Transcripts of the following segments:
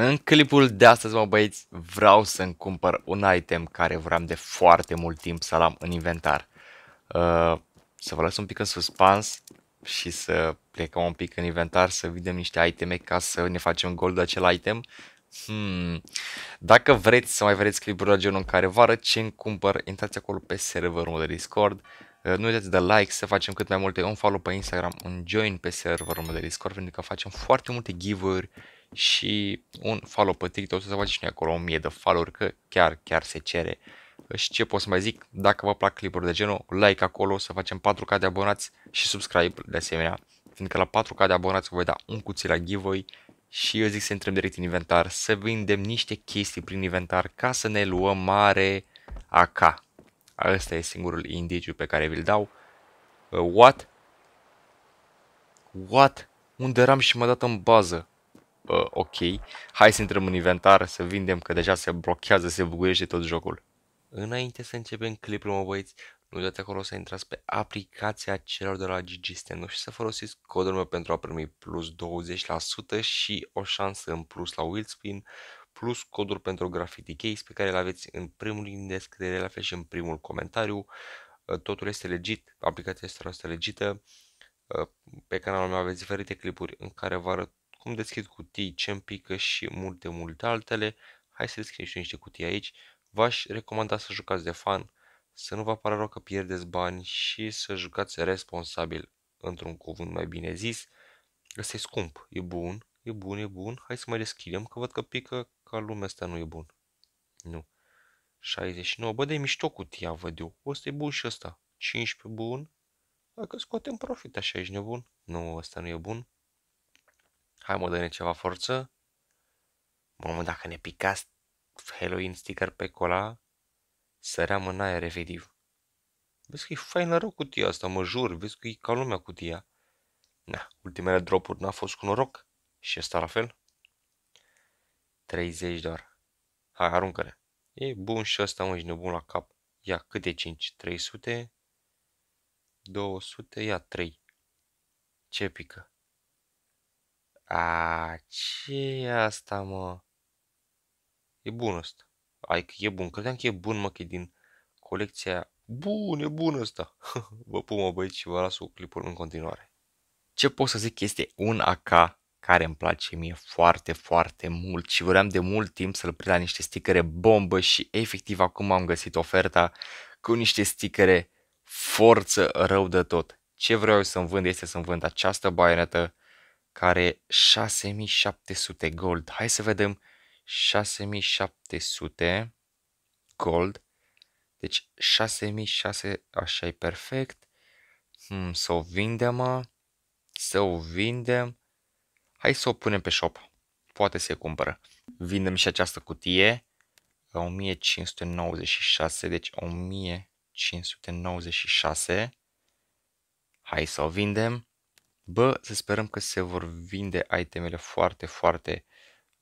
În clipul de astăzi, mă băieți, vreau să-mi cumpăr un item care vreau de foarte mult timp să-l am în inventar. Uh, să vă las un pic în suspans și să plecăm un pic în inventar să vedem niște iteme ca să ne facem gol de acel item. Hmm. Dacă vreți să mai vedeți clipuri la genul în care vă arăt ce mi cumpăr, intrați acolo pe serverul de Discord. Uh, nu uitați de like, să facem cât mai multe, un follow pe Instagram, un join pe serverul de Discord, pentru că facem foarte multe giveaway uri și un follow pe TikTok, o să faci și noi acolo 1000 de follow că chiar, chiar se cere. Și ce pot să mai zic, dacă vă plac clipuri de genul, like acolo, să facem 4K de abonați și subscribe de asemenea, fiindcă la 4K de abonați voi da un cuțit la giveaway și eu zic să intrăm direct în inventar, să vindem niște chestii prin inventar ca să ne luăm mare AK. Asta e singurul indiciu pe care vi-l dau. Uh, what? What? Unde eram și m-a dat în bază? uh, ok, hai să intrăm în inventar, să vindem, că deja se blochează, se buguiește tot jocul. Înainte să începem clipul, mă băieți, nu dați acolo să intrați pe aplicația celor de la GG și să folosiți codul meu pentru a primi plus 20% și o șansă în plus la Willspin, plus codul pentru Graffiti Case pe care îl aveți în primul link de descriere, la fel și în primul comentariu. Uh, totul este legit, aplicația este legită. Uh, pe canalul meu aveți diferite clipuri în care vă arăt cum deschid cutii ce îmi pică și multe, multe altele. Hai să deschidem și niște cutii aici. V-aș recomanda să jucați de fan, să nu vă apară rău că pierdeți bani și să jucați responsabil, într-un cuvânt mai bine zis. Ăsta e scump, e bun, e bun, e bun. Hai să mai deschidem, că văd că pică că lumea asta nu e bun. Nu. 69. Bă, de mișto cutia, văd eu. Ăsta e bun și ăsta. 15 bun. Dacă scoatem profit, așa ești nebun. Nu, ăsta nu e bun. Hai mă, dă-ne ceva forță. Mamă, dacă ne picați Halloween sticker pe cola, săream în aer, efectiv. Vezi că e faină rău cutia asta, mă jur, vezi că e ca lumea cutia. Na, ultimele dropuri n-a fost cu noroc și asta la fel. 30 doar. Hai, aruncă-le. E bun și ăsta, mă, și nebun la cap. Ia, cât e 5? 300? 200? Ia, 3. Ce pică? A, ce e asta, mă? E bun ăsta. că e bun. Credeam că e bun, mă, că e din colecția... Bun, e bun ăsta. vă pun, băieți, și vă las clipul în continuare. Ce pot să zic că este un AK care îmi place mie foarte, foarte mult și vreau de mult timp să-l prind la niște sticăre bombă și efectiv acum am găsit oferta cu niște sticăre forță rău de tot. Ce vreau să-mi vând este să-mi vând această baionetă care 6700 gold. Hai să vedem 6700 gold. Deci 6600, așa e perfect. Hmm, să o vindem, Să o vindem. Hai să o punem pe shop. Poate se cumpără. Vindem și această cutie. La 1596, deci 1596. Hai să o vindem. Bă, să sperăm că se vor vinde itemele foarte, foarte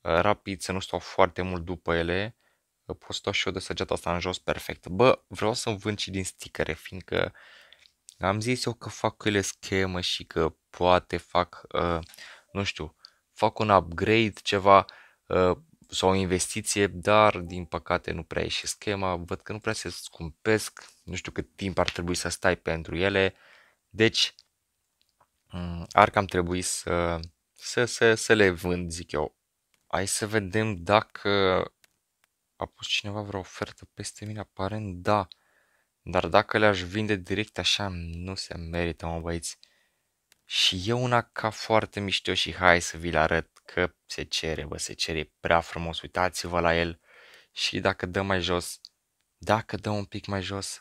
uh, rapid, să nu stau foarte mult după ele. Uh, pot sta și eu de săgeata asta în jos perfect. Bă, vreau să-mi vând și din sticăre, fiindcă am zis eu că fac ele schemă și că poate fac, uh, nu știu, fac un upgrade, ceva uh, sau o investiție, dar din păcate nu prea e și schema, văd că nu prea se scumpesc, nu știu cât timp ar trebui să stai pentru ele, deci Mm, ar cam trebui să, să, să, să le vând, zic eu. Hai să vedem dacă a pus cineva vreo ofertă peste mine, aparent da. Dar dacă le-aș vinde direct așa, nu se merită, mă băieți. Și e una ca foarte mișto și hai să vi-l arăt că se cere, vă se cere prea frumos, uitați-vă la el. Și dacă dăm mai jos, dacă dăm un pic mai jos,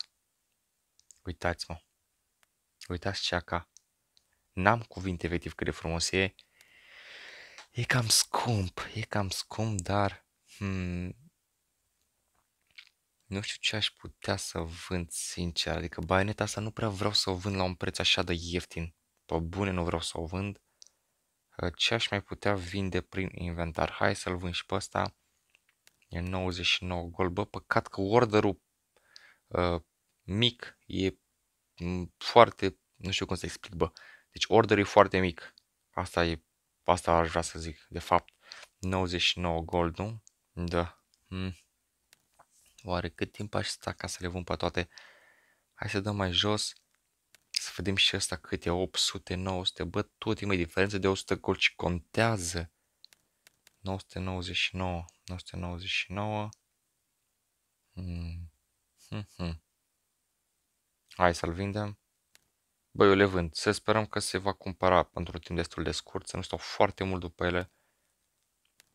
uitați-mă, uitați ce ca n-am cuvinte efectiv cât de frumos e. E cam scump, e cam scump, dar hmm, nu știu ce aș putea să vând sincer, adică baioneta asta nu prea vreau să o vând la un preț așa de ieftin, pe bune nu vreau să o vând. Ă, ce aș mai putea vinde prin inventar? Hai să-l vând și pe ăsta. E 99 gol, bă, păcat că orderul uh, mic e foarte, nu știu cum să explic, bă, deci order e foarte mic. Asta e, asta aș vrea să zic. De fapt, 99 gold, nu? Da. Hmm. Oare cât timp aș sta ca să le vând pe toate? Hai să dăm mai jos. Să vedem și asta cât e, 800, 900, bă, tot e mai diferență de 100 gold și contează. 999, 999. Hmm. Hmm, hmm. Hai să-l vindem le vând. Să sperăm că se va cumpăra pentru un timp destul de scurt, să nu stau foarte mult după ele.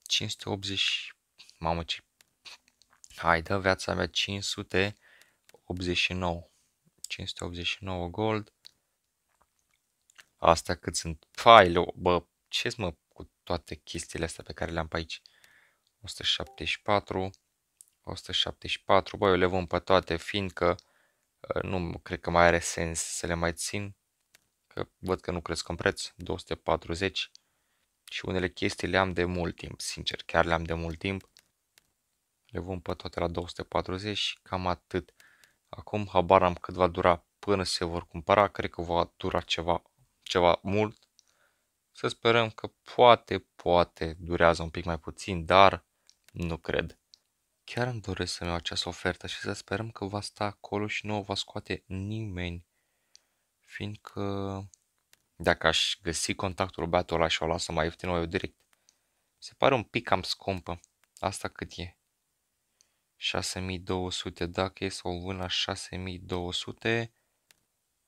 580, mamă ce... Hai, dă viața mea 589. 589 gold. Asta cât sunt? Fai, bă, ce mă cu toate chestiile astea pe care le-am pe aici? 174, 174, băi, eu le vând pe toate, fiindcă Ă, nu cred că mai are sens să le mai țin, că văd că nu cresc în preț, 240 și unele chestii le am de mult timp, sincer, chiar le am de mult timp. Le vom pe toate la 240 și cam atât. Acum habar am cât va dura până se vor cumpăra, cred că va dura ceva, ceva mult. Să sperăm că poate, poate durează un pic mai puțin, dar nu cred. Chiar îmi doresc să-mi iau această ofertă și să sperăm că va sta acolo și nu o va scoate nimeni. Fiindcă dacă aș găsi contactul băiatul ăla și o lasă mai ieftin, o iau direct. Se pare un pic cam scumpă. Asta cât e? 6200. Dacă e să o vând la 6200,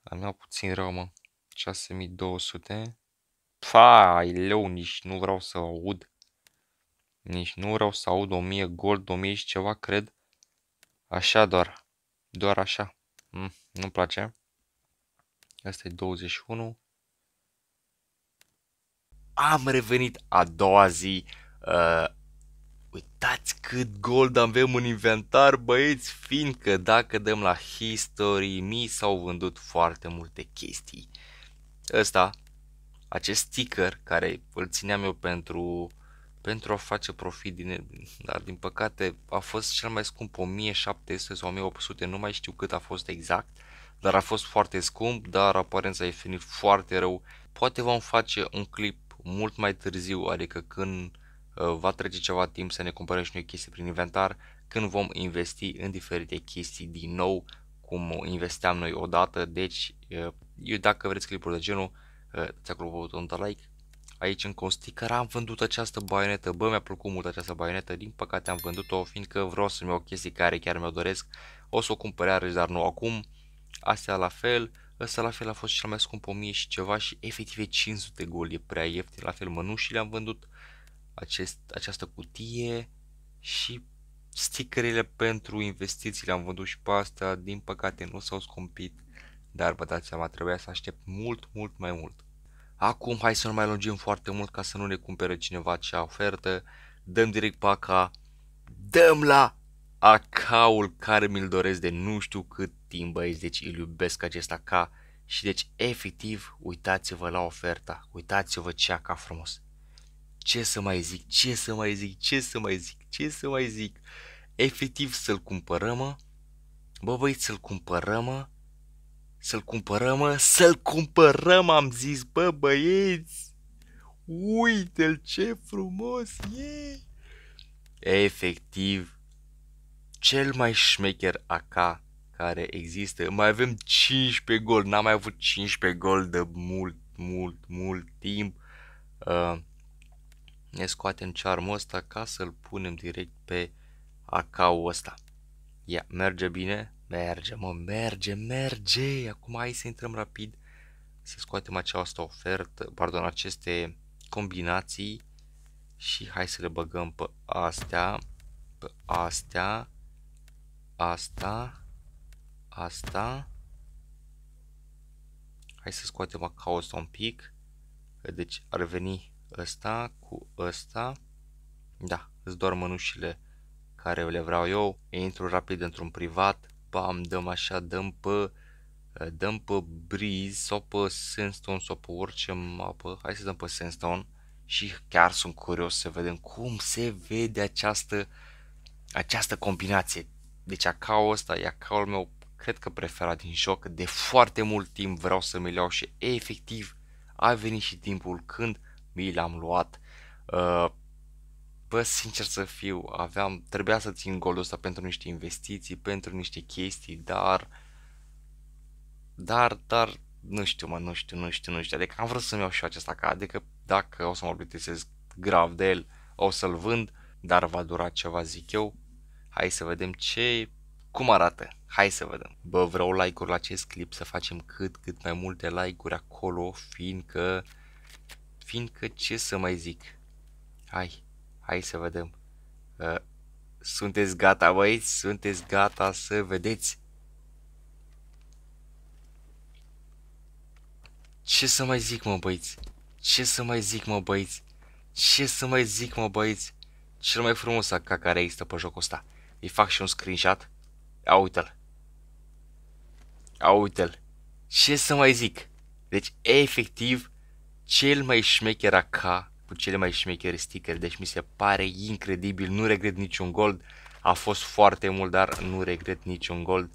am iau puțin rău, mă. 6200. Fai, leu, nici nu vreau să aud. Nici nu vreau să aud 1000 gold, 1000 și ceva, cred. Așa doar. Doar așa. Mm, nu-mi place. Asta e 21. Am revenit a doua zi. Uh, uitați cât gold avem în inventar, băieți, fiindcă dacă dăm la history, mi s-au vândut foarte multe chestii. Ăsta, acest sticker care îl țineam eu pentru pentru a face profit din dar din păcate a fost cel mai scump 1700 sau 1800, nu mai știu cât a fost exact, dar a fost foarte scump, dar aparența e finit foarte rău. Poate vom face un clip mult mai târziu, adică când uh, va trece ceva timp să ne cumpărăm și noi chestii prin inventar, când vom investi în diferite chestii din nou, cum investeam noi odată, deci uh, eu dacă vreți clipuri de genul, uh, dați acolo butonul like, aici în Costicăr am vândut această baionetă, bă, mi-a plăcut mult această baionetă, din păcate am vândut-o, fiindcă vreau să-mi iau chestii care chiar mi-o doresc, o să o cumpăr iarăși, dar nu acum, astea la fel, ăsta la fel a fost cel mai scump 1000 și ceva și efectiv 500 gol, e prea ieftin, la fel mănușile am vândut, acest, această cutie și stickerele pentru investiții le-am vândut și pe asta, din păcate nu s-au scumpit, dar vă dați seama, trebuia să aștept mult, mult mai mult. Acum hai să nu mai lungim foarte mult ca să nu ne cumpere cineva acea ofertă. Dăm direct paca, dăm la acaul care mi-l doresc de nu știu cât timp, băieți, deci îl iubesc acest AK și deci efectiv uitați-vă la oferta, uitați-vă ce AK frumos. Ce să mai zic, ce să mai zic, ce să mai zic, ce să mai zic. Efectiv să-l cumpărăm, Bă, băieți, să-l cumpărăm, să-l cumpărăm, mă? Să-l cumpărăm, am zis, bă, băieți! Uite-l, ce frumos e! Efectiv, cel mai șmecher AK care există. Mai avem 15 gol, n-am mai avut 15 gol de mult, mult, mult timp. Uh, ne scoatem cearmul ăsta ca să-l punem direct pe AK-ul ăsta. Ia, merge bine, Merge, mă, merge, merge! Acum hai să intrăm rapid să scoatem această ofertă, pardon, aceste combinații și hai să le băgăm pe astea, pe astea, asta, asta. Hai să scoatem acau ăsta un pic. Deci ar veni ăsta cu ăsta. Da, îți doar mânușile care le vreau eu. Intru rapid într-un privat bam, dăm așa, dăm pe, eh, dăm pe Breeze sau pe Sandstone sau pe orice mapă. Hai să dăm pe Sandstone și chiar sunt curios să vedem cum se vede această, această combinație. Deci acau ăsta e acaul meu, cred că preferat din joc, de foarte mult timp vreau să mi-l iau și efectiv a venit și timpul când mi l-am luat. Uh, bă, sincer să fiu, aveam, trebuia să țin golul ăsta pentru niște investiții, pentru niște chestii, dar, dar, dar, nu știu, mă, nu știu, nu știu, nu știu, adică am vrut să-mi iau și acesta ca, adică dacă o să mă plătisesc grav de el, o să-l vând, dar va dura ceva, zic eu, hai să vedem ce, cum arată, hai să vedem. Bă, vreau like-uri la acest clip, să facem cât, cât mai multe like-uri acolo, fiindcă, fiindcă ce să mai zic, hai, Hai să vedem. Uh, sunteți gata, băieți? Sunteți gata să vedeți? Ce să mai zic, mă, băieți? Ce să mai zic, mă, băieți? Ce să mai zic, mă, băieți? Cel mai frumos ca care există pe jocul ăsta. Îi fac și un screenshot. A, uite-l. A uite-l. Ce să mai zic? Deci, efectiv, cel mai șmecher AK cu cele mai șmecheri sticker, deci mi se pare incredibil, nu regret niciun gold, a fost foarte mult, dar nu regret niciun gold.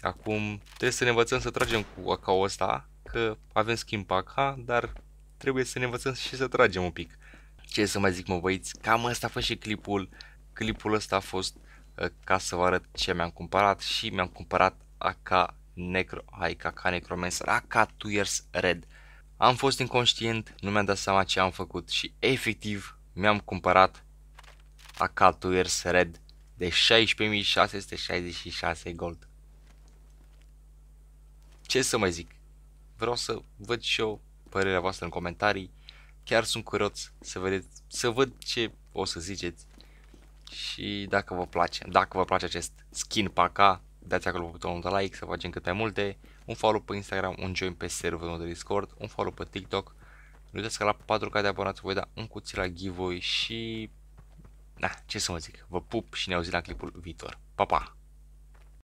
Acum trebuie să ne învățăm să tragem cu AK ăsta, că avem schimb aca, dar trebuie să ne învățăm și să tragem un pic. Ce să mai zic mă băiți, cam ăsta a fost și clipul, clipul ăsta a fost uh, ca să vă arăt ce mi-am cumpărat și mi-am cumpărat AK Necro, hai AK Necromancer, AK Two Red. Am fost inconștient, nu mi-am dat seama ce am făcut și efectiv mi-am cumpărat Akatuers Red de 16.666 gold. Ce să mai zic? Vreau să văd și eu părerea voastră în comentarii. Chiar sunt curios să, vedeți, să văd ce o să ziceți. Și dacă vă place, dacă vă place acest skin pack dați acolo butonul de like să facem cât mai multe un follow pe Instagram, un join pe serverul de Discord, un follow pe TikTok. Nu uitați că la 4K de abonați voi da un cuțit la giveaway și... Da, ce să mă zic, vă pup și ne auzim la clipul viitor. Pa, pa!